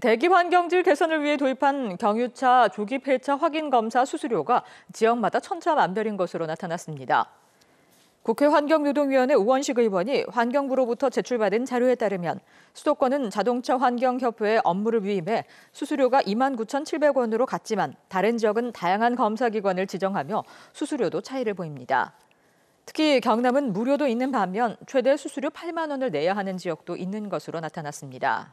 대기 환경질 개선을 위해 도입한 경유차 조기 폐차 확인 검사 수수료가 지역마다 천차만별인 것으로 나타났습니다. 국회 환경노동위원회 우원식 의원이 환경부로부터 제출받은 자료에 따르면 수도권은 자동차 환경협회의 업무를 위임해 수수료가 29,700원으로 같지만 다른 지역은 다양한 검사기관을 지정하며 수수료도 차이를 보입니다. 특히 경남은 무료도 있는 반면 최대 수수료 8만 원을 내야 하는 지역도 있는 것으로 나타났습니다.